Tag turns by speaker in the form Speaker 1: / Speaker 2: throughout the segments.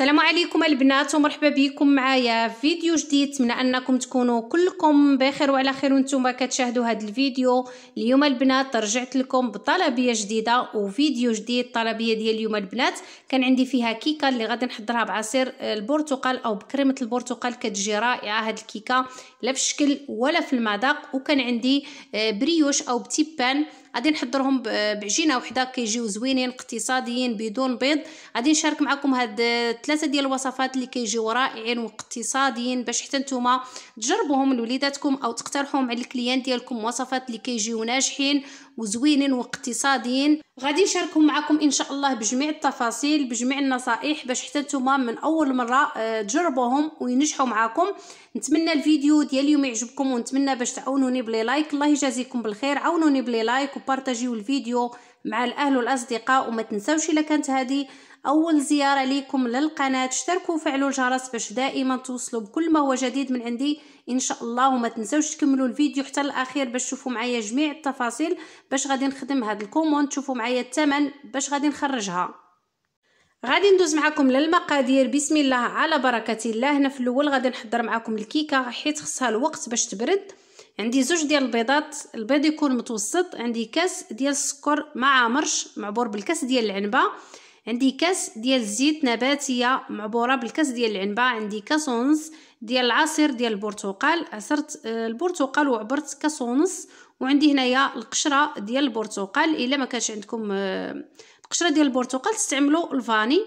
Speaker 1: السلام عليكم البنات ومرحبا بكم معايا في فيديو جديد نتمنى انكم تكونوا كلكم بخير وعلى خير وانتم كتشاهدوا هذا الفيديو اليوم البنات رجعت لكم بطلبيه جديده وفيديو جديد طلبيه ديال اليوم البنات كان عندي فيها كيكه اللي غادي نحضرها بعصير البرتقال او بكريمه البرتقال كتجي رائعه هاد الكيكه لا في الشكل ولا في المذاق وكان عندي آه، بريوش او بتيبان غادي نحضرهم بعجينه وحده كيجيو زوينين اقتصاديين بدون بيض غادي نشارك معكم هاد ثلاثه ديال الوصفات اللي كيجيو رائعين واقتصاديين باش حتى نتوما تجربوهم لوليداتكم او تقترحوهم على الكليان ديالكم وصفات اللي كيجيو ناجحين وزوينين واقتصاديين غادي نشاركهم معكم ان شاء الله بجميع التفاصيل بجميع النصائح باش حتى نتوما من اول مره آه، تجربوهم وينجحوا معكم نتمنى الفيديو ديال اليوم يعجبكم ونتمنى باش تعاونوني بلي لايك الله يجازيكم بالخير عاونوني بلي لايك بارطاجيو الفيديو مع الاهل والاصدقاء وما تنساوش الا كانت هذه اول زياره لكم للقناه اشتركوا وفعلوا الجرس باش دائما توصلوا بكل ما هو جديد من عندي ان شاء الله وما تنساوش تكملوا الفيديو حتى الاخير باش تشوفوا معايا جميع التفاصيل باش غادي نخدم هذا الكومون تشوفوا معايا الثمن باش غادي نخرجها غادي ندوز معكم للمقادير بسم الله على بركه الله هنا في الاول غادي نحضر معكم الكيكه حيت خصها الوقت باش تبرد عندي زوج ديال البيضات البيض يكون متوسط عندي كاس ديال السكر مع مرش معبور بالكاس ديال العنبه عندي كاس ديال الزيت نباتيه معبوره بالكاس ديال العنبه عندي كاس ونص ديال العصير ديال البرتقال عصرت آه، البرتقال وعبرت كاس ونص وعندي هنايا القشره ديال البرتقال الا ما كانش عندكم آه، القشره ديال البرتقال تستعملوا الفاني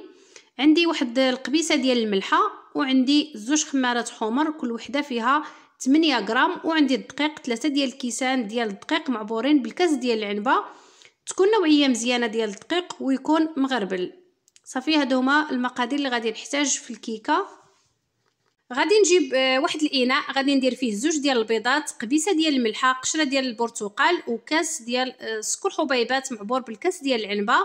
Speaker 1: عندي واحد القبيسه ديال الملحه وعندي زوج خمارات حمر كل وحده فيها 8 غرام وعندي الدقيق 3 ديال الكيسان ديال الدقيق معبورين بالكاس ديال العنبه تكون نوعيه مزيانه ديال الدقيق ويكون مغربل صافي هادو هما المقادير اللي غادي نحتاج في الكيكه غادي نجيب آه، واحد الاناء غادي ندير فيه زوج ديال البيضات قبيسه ديال الملحه قشره ديال البرتقال وكاس ديال آه، سكر حبيبات معبور بالكاس ديال العنبه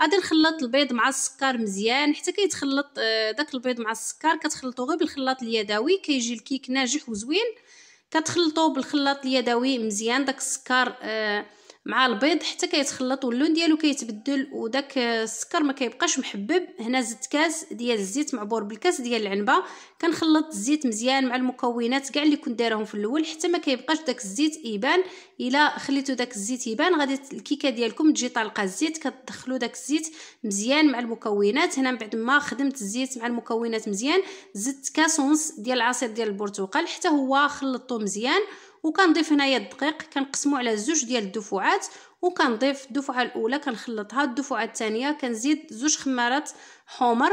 Speaker 1: غادي نخلط البيض مع السكر مزيان حتى كيتخلط آه، داك البيض مع السكر كتخلطوه غير بالخلاط اليدوي كيجي الكيك ناجح وزوين كتخلطوه بالخلاط اليدوي مزيان داك السكر آه مع البيض حتى كيتخلط واللون ديالو كيتبدل وداك السكر ما كيبقاش محبب هنا زدت كاس ديال الزيت معبور بالكاس ديال العنبه كنخلط الزيت مزيان مع المكونات كاع اللي كنت دايرهم في الاول حتى ما كيبقاش داك الزيت يبان الا خليتو داك الزيت يبان غادي الكيكه ديالكم تجي طالقه الزيت كتدخلوا داك الزيت مزيان مع المكونات هنا من بعد ما خدمت الزيت مع المكونات مزيان زدت كاس ونص ديال العصير ديال البرتقال حتى هو خلطته مزيان وكنضيف هنايا الدقيق كنقسمو على زوج ديال الدفعات وكنضيف الدفعه الاولى كنخلطها الدفعه الثانيه كنزيد زوج خمارات حمر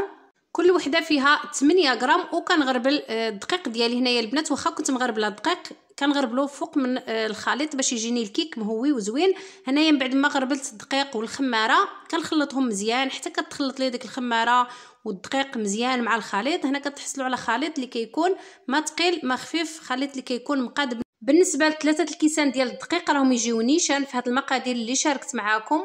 Speaker 1: كل وحده فيها 8 غرام وكنغربل آه، الدقيق ديالي هنايا البنات واخا كنت مغربله الدقيق كنغربلو فوق من آه، الخليط باش يجيني الكيك مهوي وزوين هنايا من بعد ما غربلت الدقيق والخماره كنخلطهم مزيان حتى كتخلط لي ديك الخماره والدقيق مزيان مع الخليط هنا كتحصلوا على خليط اللي كيكون ما ثقيل ما خفيف خليط اللي كيكون مقاد بالنسبه لثلاثه الكيسان ديال الدقيق راهم يجيو نيشان في هاد المقادير اللي شاركت معاكم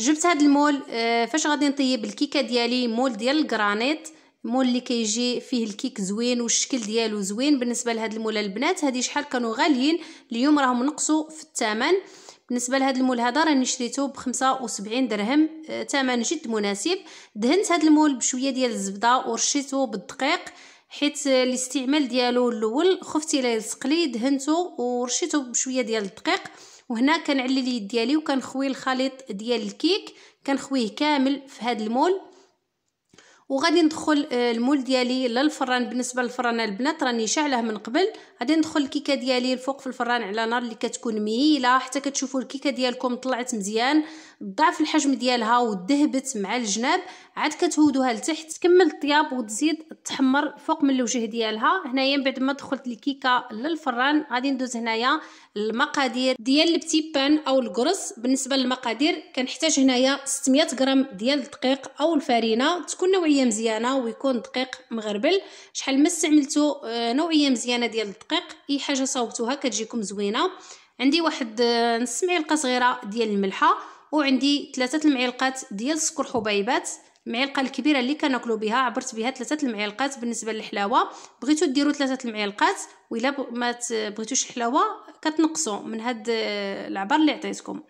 Speaker 1: جبت هاد المول آه، فاش غادي نطيب الكيكه ديالي مول ديال الجرانيت مول اللي كيجي فيه الكيك زوين والشكل ديالو زوين بالنسبه لهاد المول البنات هادي شحال كانوا غاليين اليوم راهم نقصوا في الثمن بالنسبه لهاد المول هذا راني شريته ب 75 درهم آه، ثمن جد مناسب دهنت هاد المول بشويه ديال الزبده ورشيته بالدقيق حيت الاستعمال ديالو الاول خفت الا لي دهنته ورشيته بشويه ديال الدقيق وهنا كنعلي اليد ديالي وكنخوي الخليط ديال الكيك كنخويه كامل في هذا المول وغادي ندخل آه، المول ديالي للفران بالنسبه للفران البنات راني شعله من قبل غادي ندخل الكيكه ديالي الفوق في الفران على نار اللي كتكون مهيله حتى كتشوفوا الكيكه ديالكم طلعت مزيان ضعف الحجم ديالها ودهبت مع الجناب عاد كتهودوها لتحت تكمل الطياب وتزيد تحمر فوق من الوجه ديالها هنايا من بعد ما دخلت الكيكه للفران غادي ندوز هنايا المقادير ديال البتيبان بان او الكرص بالنسبه للمقادير كنحتاج هنايا 600 غرام ديال الدقيق او الفرينه تكون نوعيه نوعيه مزيانه ويكون دقيق مغربل شحال ما استعملتو آه، نوعيه مزيانه ديال الدقيق اي حاجه صوبتوها كتجيكم زوينه عندي واحد آه، نص معلقه صغيره ديال الملحه وعندي ثلاثه المعلقات ديال السكر حبيبات المعلقه الكبيره اللي كناكلو بها عبرت بها ثلاثه المعلقات بالنسبه للحلاوه بغيتو ديروا ثلاثه المعلقات و ما بغيتوش الحلاوه كتنقصوا من هاد آه، العبر اللي عطيتكم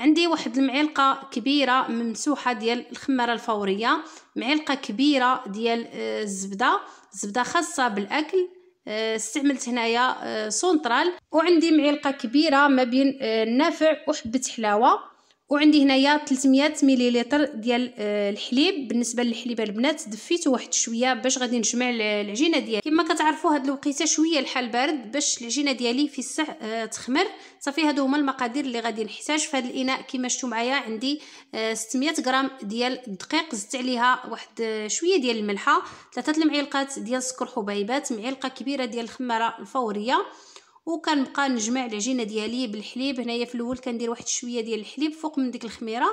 Speaker 1: عندي واحد المعلقه كبيره ممسوحه ديال الخماره الفوريه معلقه كبيره ديال آه، الزبده زبدة خاصه بالاكل آه، استعملت هنايا آه، سونترال وعندي معلقه كبيره ما بين النافع وحبه حلاوه وعندي هنايا 300 مليلتر ديال آه، الحليب بالنسبه للحليب البنات دفيته واحد شويه باش غادي نجمع العجينه ديالي كما كتعرفوا هاد الوقيته شويه الحال بارد باش العجينه ديالي في الساع آه، تخمر صافي هادو هما المقادير اللي غادي نحتاج في هذا الاناء كما شفتوا معايا عندي 600 آه، غرام ديال الدقيق زدت عليها واحد شويه ديال الملحه ثلاثه المعلقات ديال سكر حبيبات معلقه كبيره ديال الخماره الفوريه وكنبقى نجمع العجينه ديالي بالحليب هنايا في الاول كندير واحد شويه ديال الحليب فوق من ديك الخميره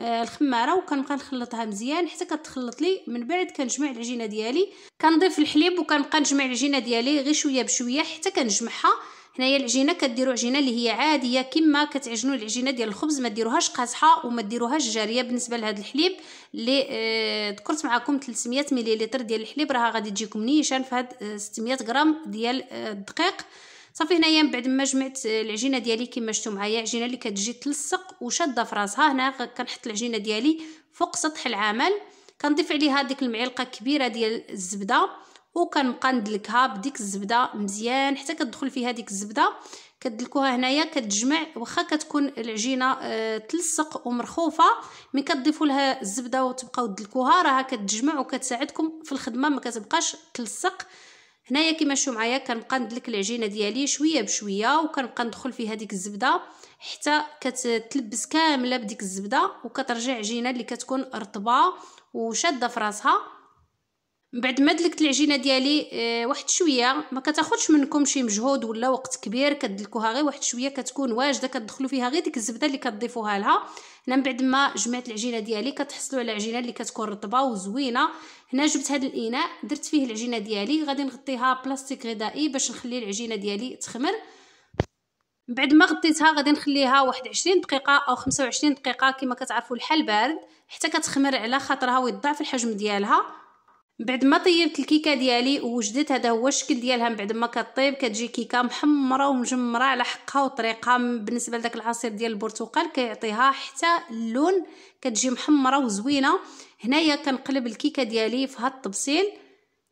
Speaker 1: آه الخماره وكنبقى نخلطها مزيان حتى كتخلط لي من بعد كنجمع العجينه ديالي كنضيف الحليب وكنبقى نجمع العجينه ديالي غير شويه بشويه حتى كنجمعها هنايا العجينه كديروا عجينه اللي هي عاديه كما كتعجنوا العجينه ديال الخبز ما ديروهاش قاصحه وما ديروهاش جاريه بالنسبه لهذا الحليب اللي آه ذكرت معكم 300 مليلتر ديال الحليب راه غادي تجيكم نيشان في هاد 600 آه، غرام ديال آه، الدقيق آه صافي هنايا من بعد ما جمعت العجينه ديالي كما شفتوا معايا عجينه اللي كتجي تلصق وشاده في راسها هنا كنحط العجينه ديالي فوق سطح العمل كنضيف عليها ديك المعلقه كبيره ديال الزبده وكنبقى ندلكها بديك الزبده مزيان حتى كتدخل فيها ديك الزبده كدلكوها هنايا كتجمع واخا كتكون العجينه أه تلصق ومرخوفه ملي كتضيفوا لها الزبده وتبقاو تدلكوها راها كتجمع وكتساعدكم في الخدمه ما كتبقاش تلصق هنايا كيما شفتوا معايا كنبقى ندلك العجينه ديالي شويه بشويه وكنبقى ندخل في هذيك الزبده حتى كتلبس كامله بديك الزبده وكترجع عجينه اللي كتكون رطبه وشاده في راسها من بعد ما دلكت العجينه ديالي آه، واحد شويه ما كتاخذش منكم شي مجهود ولا وقت كبير كدلكوها غير واحد شويه كتكون واجده كتدخلوا فيها غير ديك الزبده اللي كتضيفوها لها هنا من بعد ما جمعت العجينه ديالي كتحصلوا على عجينه اللي كتكون رطبه وزوينه هنا جبت هذا الاناء درت فيه العجينه ديالي غادي نغطيها بلاستيك غذائي باش نخلي العجينه ديالي تخمر من بعد ما غطيتها غادي نخليها واحد 20 دقيقه او 25 دقيقه كما كتعرفوا الحال بارد حتى كتخمر على خاطرها ويضعف الحجم ديالها بعد ما طيبت الكيكه ديالي وجدت هذا هو الشكل ديالها بعد ما كطيب كتجي كيكه محمره ومجمره على حقها وطريقه بالنسبه لذاك العصير ديال البرتقال كيعطيها حتى اللون كتجي محمره وزوينه هنايا كنقلب الكيكه ديالي في هاد الطبسيل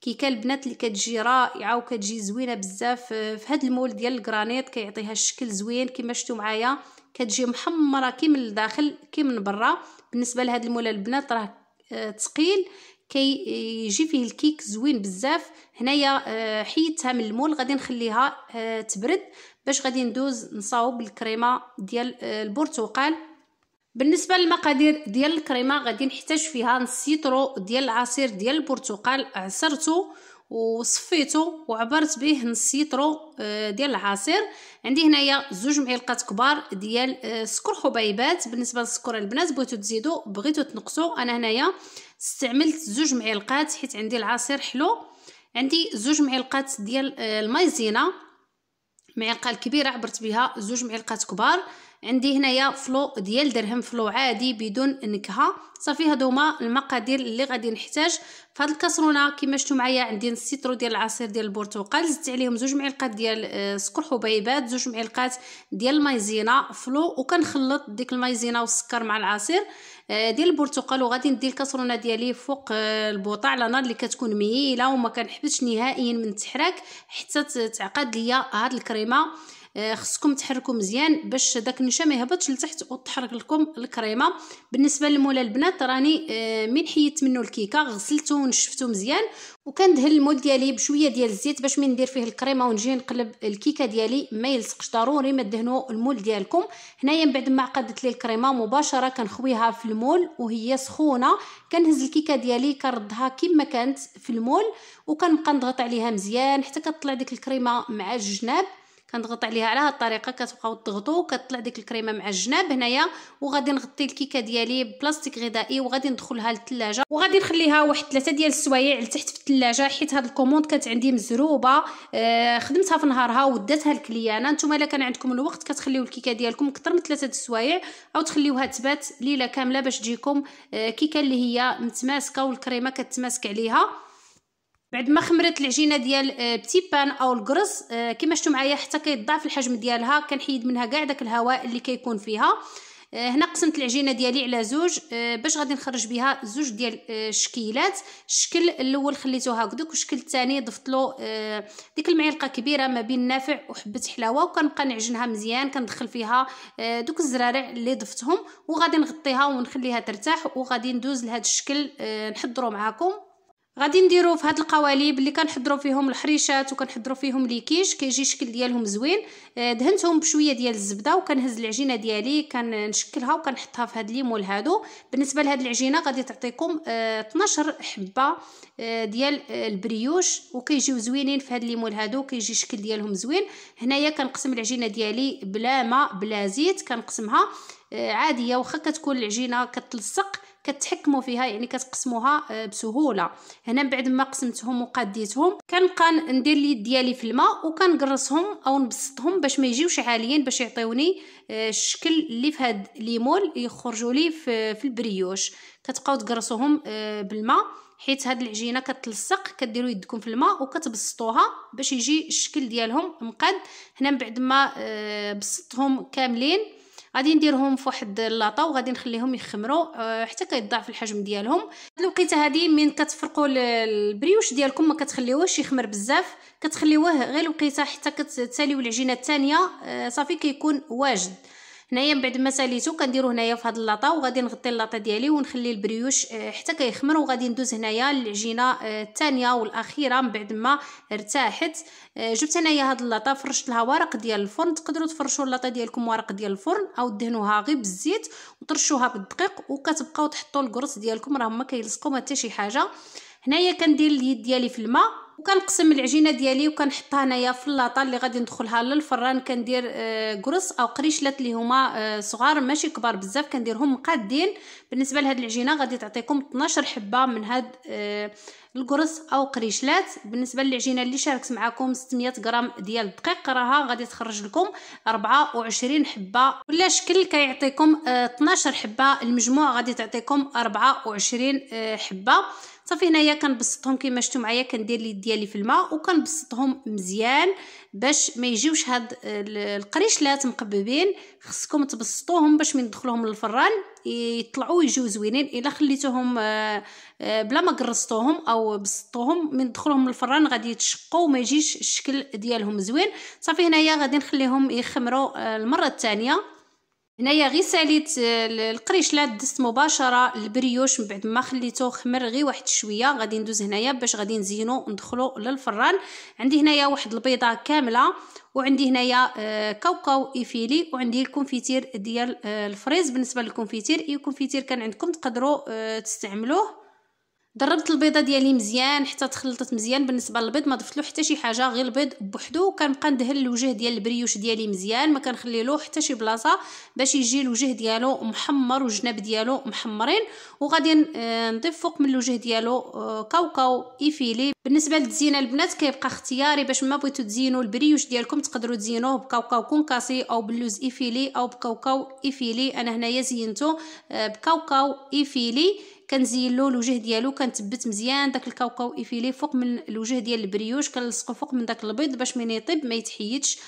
Speaker 1: كيكه البنات اللي كتجي رائعه وكتجي زوينه بزاف في هاد المول ديال الجرانيت كيعطيها الشكل زوين كما شفتوا معايا كتجي محمره كي من الداخل كي من برا بالنسبه لهاد المول البنات راه آه، تقيل كي يجي فيه الكيك زوين بزاف هنايا آه، حيدتها من المول غادي نخليها آه، تبرد باش غادي ندوز نصاوب الكريمه ديال آه، البرتقال بالنسبه للمقادير ديال الكريمه غادي نحتاج فيها نص ديال العصير ديال البرتقال عصرته وصفيته وعبرت به نص يترو آه، ديال العصير عندي هنايا زوج معلقات كبار ديال آه، سكر حبيبات بالنسبه للسكر البنات بغيتو تزيدو بغيتو تنقصو انا هنايا استعملت زوج معلقات حيت عندي العصير حلو عندي زوج معلقات ديال آه، المايزينا معلقه الكبيره عبرت بها زوج معلقات كبار عندي هنايا فلو ديال درهم فلو عادي بدون نكهه صافي هادوما المقادير اللي غادي نحتاج فهاد الكاسرونه كما شفتوا معايا عندي نص سيترو ديال العصير ديال البرتقال زدت عليهم زوج معلقات ديال آه، سكر حبيبات زوج معلقات ديال المايزينا فلو وكنخلط ديك المايزينا والسكر مع العصير آه، ديال البرتقال وغادي ندي الكاسرونه ديالي فوق آه، البوطه على نار اللي كتكون مهيله وما كنحبسش نهائيا من التحراك حتى تعقد ليا هاد الكريمه آه، خصكم تحركوا مزيان باش داك النشا ما يهبطش لتحت وتحرق لكم الكريمه بالنسبه للمول البنات راني آه، من حيت منه الكيكه غسلته ونشفته مزيان وكندهن المول ديالي بشويه ديال الزيت باش من ندير فيه الكريمه ونجي نقلب الكيكه ديالي ما يلصقش ضروري ما تدهنوا المول ديالكم هنايا من بعد ما عقدت لي الكريمه مباشره كنخويها في المول وهي سخونه كنهز الكيكه ديالي كنردها كما كانت في المول وكنبقى نضغط عليها مزيان حتى كطلع ديك الكريمه مع الجناب كنضغط عليها على هاد الطريقه كتبقاو تضغطوا وكتطلع ديك الكريمه مع الجناب هنايا وغادي نغطي الكيكه ديالي ببلاستيك غذائي وغادي ندخلها للثلاجه وغادي نخليها واحد ثلاثه ديال السوايع لتحت في الثلاجه حيت هاد الكوموند كانت عندي مزروبه آه خدمتها في نهارها وداتها للكليانه نتوما الا كان عندكم الوقت كتخليو الكيكه ديالكم اكثر من ثلاثه السوايع او تخليوها تبات ليله كامله باش تجيكم آه كيكه اللي هي متماسكه والكريمه كتماسك عليها بعد ما خمرت العجينه ديال آه، بتي بان او القرص آه، كما شفتوا معايا حتى كيضاعف الحجم ديالها كنحيد منها كاع داك الهواء اللي كيكون فيها آه، هنا قسمت العجينه ديالي على زوج باش غادي نخرج بها زوج ديال الشكيلات الشكل الاول خليته هكذاك والشكل الثاني ضفت له ديك المعلقه كبيره ما بين نافع وحبه حلاوه وكنبقى نعجنها مزيان كندخل فيها دوك الزرارع اللي ضفتهم وغادي نغطيها ونخليها ترتاح وغادي ندوز لهذا الشكل نحضره معاكم غادي نديرو في هاد القوالب اللي كنحضروا فيهم الحريشات وكنحضروا فيهم ليكيش كيجي الشكل ديالهم زوين آه، دهنتهم بشويه ديال الزبده وكنهز العجينه ديالي كنشكلها وكنحطها في هاد الليمول هادو بالنسبه لهاد العجينه غادي تعطيكم 12 آه، حبه آه، ديال البريوش وكيجيو زوينين في هاد الليمول هادو كيجي الشكل ديالهم زوين هنايا كنقسم العجينه ديالي بلا ماء بلا زيت كنقسمها عاديه واخا كتكون العجينه كتلصق كتحكموا فيها يعني كتقسموها آه، بسهوله هنا بعد ما قسمتهم وقديتهم كنبقى ندير اليد ديالي في الماء وكنقرصهم او نبسطهم باش ما يجيوش عاليين باش يعطيوني آه، الشكل اللي في هاد ليمول يخرجوا لي في, في البريوش كتبقاو تقرصوهم آه، بالماء حيت هاد العجينه كتلصق كديروا يدكم في الماء وكتبسطوها باش يجي الشكل ديالهم مقاد هنا من بعد ما بسطتهم كاملين غادي نديرهم في واحد اللاطه وغادي نخليهم يخمروا آه، حتى كيضاعف الحجم ديالهم هاد الوقيته هادي من كتفرقوا البريوش ديالكم ما كتخليوهش يخمر بزاف كتخليوه غير الوقيته حتى كتساليو العجينه الثانيه آه، صافي كيكون واجد هنايا من بعد ما ساليتو كنديرو هنايا في هاد اللاطه وغادي نغطي اللاطه ديالي ونخلي البريوش آه، حتى كيخمر وغادي ندوز هنايا للعجينه آه، الثانيه والاخيره من بعد ما ارتاحت آه، جبت هنايا هاد اللاطه فرشت لها ورق ديال الفرن تقدروا تفرشوا اللاطه ديالكم ورق ديال الفرن او دهنوها غير بالزيت وترشوها بالدقيق وكتبقاو تحطوا القرص ديالكم راه ما كيلصقوا ما حتى شي حاجه هنايا كندير اليد ديالي في الماء وكنقسم العجينه ديالي وكنحطها هنايا في اللاطه اللي غادي ندخلها للفران كندير قرص آه، او قريشلات اللي هما آه، صغار ماشي كبار بزاف كنديرهم مقادين بالنسبه لهاد العجينه غادي تعطيكم 12 حبه من هاد آه، القرص او قريشلات بالنسبه للعجينه اللي شاركت معكم 600 غرام ديال الدقيق راها غادي تخرج لكم 24 حبه ولا شكل كيعطيكم 12 حبه المجموع غادي تعطيكم 24 حبه صافي هنايا كنبسطهم كما شفتوا معايا كندير اليد ديالي في الماء وكنبسطهم مزيان باش ما يجيوش هاد القريشلات مقببين خصكم تبسطوهم باش من تدخلوهم للفران يطلعوا يجيو زوينين الا خليتوهم آه، آه، بلا ما قرصتوهم او بسطوهم من دخلهم للفران غادي يتشقوا وما يجيش الشكل ديالهم زوين صافي هنايا غادي نخليهم يخمروا آه، المره الثانيه هنايا غير ساليت آه، القريش لا دست مباشره البريوش من بعد ما خليته خمر غير واحد شويه غادي ندوز هنايا باش غادي نزينو وندخلو للفران عندي هنايا واحد البيضه كامله وعندي هنايا آه، كاوكاو ايفيلي وعندي الكونفيتير ديال آه، الفريز بالنسبه للكونفيتير إيه، الكونفيتير كان عندكم تقدروا تستعملوه دربت البيضه ديالي مزيان حتى تخلطت مزيان بالنسبه للبيض ما ضفت له حتى شي حاجه غير البيض بوحدو كنبقى ندهن الوجه ديال البريوش ديالي مزيان ما كنخلي له حتى شي بلاصه باش يجي الوجه ديالو محمر والجناب ديالو محمرين وغادي آه، نضيف فوق من الوجه ديالو آه، كاوكاو ايفيلي بالنسبه للتزيينه البنات كيبقى اختياري باش ما بغيتو تزينوا البريوش ديالكم تقدروا تزينوه بكاوكاو كونكاسي او باللوز ايفيلي او بكاوكاو ايفيلي انا هنايا زينته آه، بكاوكاو ايفيلي كنزين له الوجه ديالو كنثبت مزيان داك الكاوكاو ايفيلي فوق من الوجه ديال البريوش كنلصقو فوق من داك البيض باش من يطيب ما يتحيدش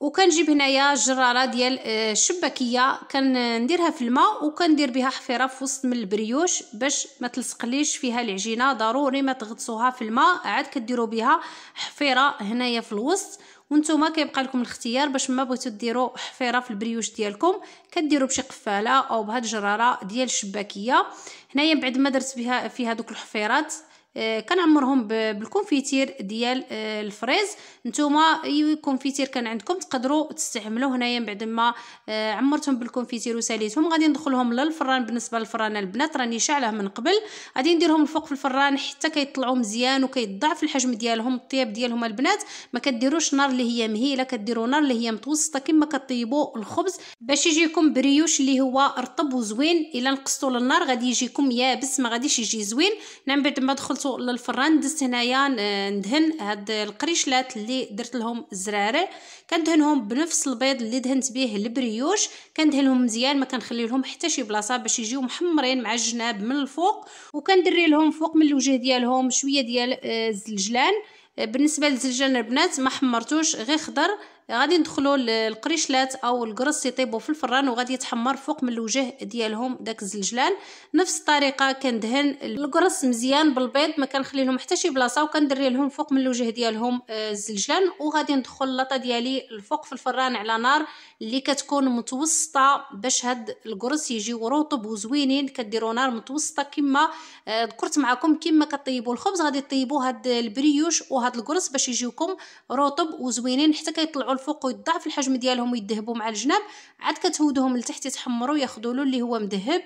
Speaker 1: وكنجيب هنايا جراره ديال الشباكيه آه، كنديرها في الماء وكندير بها حفيره في وسط من البريوش باش ما تلصقليش فيها العجينه ضروري ما تغطسوها في الماء عاد كديروا بها حفيره هنايا في الوسط وانتم كيبقى لكم الاختيار باش ما بغيتو ديروا حفيره في البريوش ديالكم كديروا بشي قفاله او بهاد الجراره ديال الشباكيه هنايا بعد ما درت بها فيها دوك الحفيرات آه، كنعمرهم بالكونفيتير ديال آه، الفريز نتوما اي كونفيتير كان عندكم تقدروا تستعملوه هنايا من بعد ما آه، عمرتهم بالكونفيتير وساليتهم غادي ندخلهم للفران بالنسبه للفران البنات راني شاعله من قبل غادي نديرهم الفوق في الفران حتى كيطلعوا مزيان وكيضعف الحجم ديالهم الطياب ديالهم البنات ما كديروش نار اللي هي مهيله كديروا نار اللي هي متوسطه كما كطيبوا الخبز باش يجيكم بريوش اللي هو رطب وزوين الا نقصتو للنار غادي يجيكم يابس ما غاديش يجي زوين نعم بعد ما دخلت درتو للفران دزت هنايا ندهن هاد القريشلات اللي درت لهم الزراره كندهنهم بنفس البيض اللي دهنت به البريوش كندهنهم مزيان ما كنخلي لهم حتى شي بلاصه باش يجيو محمرين مع الجناب من الفوق وكندري لهم فوق من الوجه ديالهم شويه ديال الزلجلان آه، آه، بالنسبه للزلجان البنات ما حمرتوش غير خضر غادي ندخلوا القريشلات او القرص يطيبوا في الفران وغادي يتحمر فوق من الوجه ديالهم داك الزلجلان نفس الطريقه كندهن القرص مزيان بالبيض ما كنخلي لهم حتى شي بلاصه وكندري لهم فوق من الوجه ديالهم آه، الزلجلان وغادي ندخل اللطه ديالي الفوق في الفران على نار اللي كتكون متوسطه باش هاد القرص يجيو رطب وزوينين كديروا نار متوسطه كما آه، ذكرت معكم كما كطيبوا الخبز غادي طيبوا هاد البريوش وهاد القرص باش يجيوكم رطب وزوينين حتى كيطلعوا الفوق ويضعف الحجم ديالهم ويذهبوا مع الجناب عاد كتهودهم لتحت يتحمروا ياخذوا له اللي هو مذهب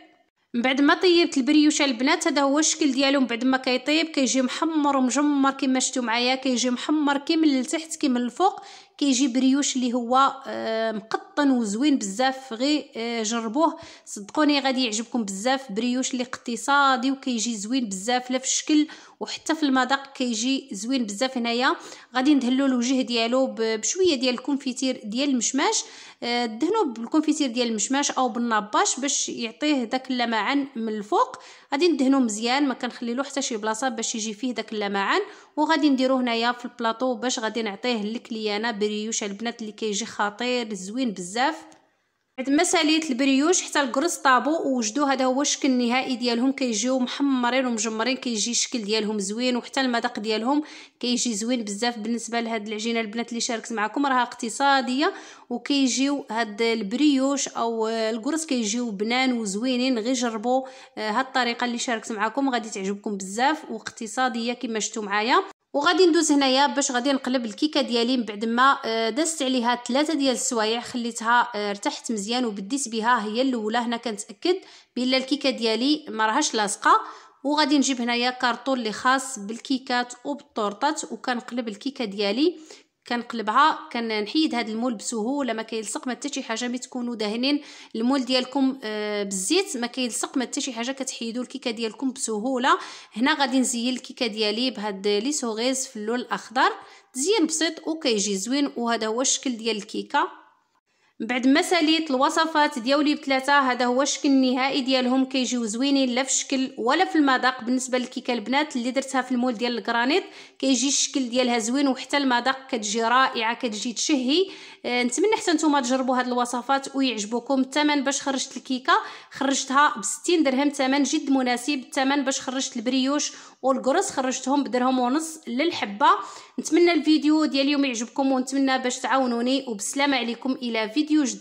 Speaker 1: من بعد ما طيبت البريوشه البنات هذا هو الشكل ديالهم بعد ما كيطيب كيجي محمر ومجمر كما شفتوا معايا كيجي محمر كي من التحت كي من الفوق كيجي بريوش اللي هو آه، مقطن وزوين بزاف غير آه، جربوه صدقوني غادي يعجبكم بزاف بريوش اللي اقتصادي وكيجي زوين بزاف لا في الشكل وحتى في المذاق كيجي زوين بزاف هنايا غادي ندهلو الوجه ديالو بشويه ديال الكونفيتير ديال المشماش آه، دهنوه بالكونفيتير ديال المشماش او بالنباش باش يعطيه داك اللمعان من الفوق غادي ندهنو مزيان ما له حتى شي بلاصه باش يجي فيه داك اللمعان وغادي نديرو هنايا في البلاطو باش غادي نعطيه للكليانه بريوش البنات اللي كيجي خطير زوين بزاف بعد ما ساليت البريوش حتى الكرز طابو ووجدوا هذا هو الشكل النهائي ديالهم كيجيو محمرين ومجمرين كيجي الشكل ديالهم زوين وحتى المذاق ديالهم كيجي زوين بزاف بالنسبه لهاد العجينه البنات اللي شاركت معكم راها اقتصاديه وكيجيو هاد البريوش او الكرز كيجيو بنان وزوينين غير جربوا آه، هاد الطريقه اللي شاركت معكم غادي تعجبكم بزاف واقتصاديه كما شفتوا معايا وغادي ندوز هنايا باش غادي نقلب الكيكه ديالي من بعد ما آه، دازت عليها ثلاثه ديال السوايع خليتها آه، ارتحت مزيان وبديت بها هي الاولى هنا كنتاكد بلا الكيكه ديالي ما راهاش لاصقه وغادي نجيب هنايا كارطون اللي خاص بالكيكات وبالطورطات وكنقلب الكيكه ديالي كنقلبها كنحيد هذا المول بسهوله ما كيلصق ما حتى شي حاجه ملي تكونوا دهنين المول ديالكم آه، بالزيت ما كيلصق ما حتى شي حاجه كتحيدوا الكيكه ديالكم بسهوله هنا غادي نزين الكيكه ديالي بهاد لي سوغيز في اللون الاخضر تزيين بسيط وكيجي زوين وهذا هو الشكل ديال الكيكه من بعد ما ساليت الوصفات ديالي بثلاثه هذا هو الشكل النهائي ديالهم كيجيو زوينين لا في الشكل ولا في المذاق بالنسبه للكيكه البنات اللي درتها في المول ديال الكرانيت كيجي الشكل ديالها زوين وحتى المذاق كتجي رائعه كتجي تشهي آه، نتمنى حتى نتوما تجربوا هاد الوصفات ويعجبوكم الثمن باش خرجت الكيكه خرجتها ب 60 درهم ثمن جد مناسب الثمن باش خرجت البريوش والكرز خرجتهم بدرهم ونص للحبه نتمنى الفيديو ديال اليوم يعجبكم ونتمنى باش تعاونوني وبسلامه عليكم الى فيديو que os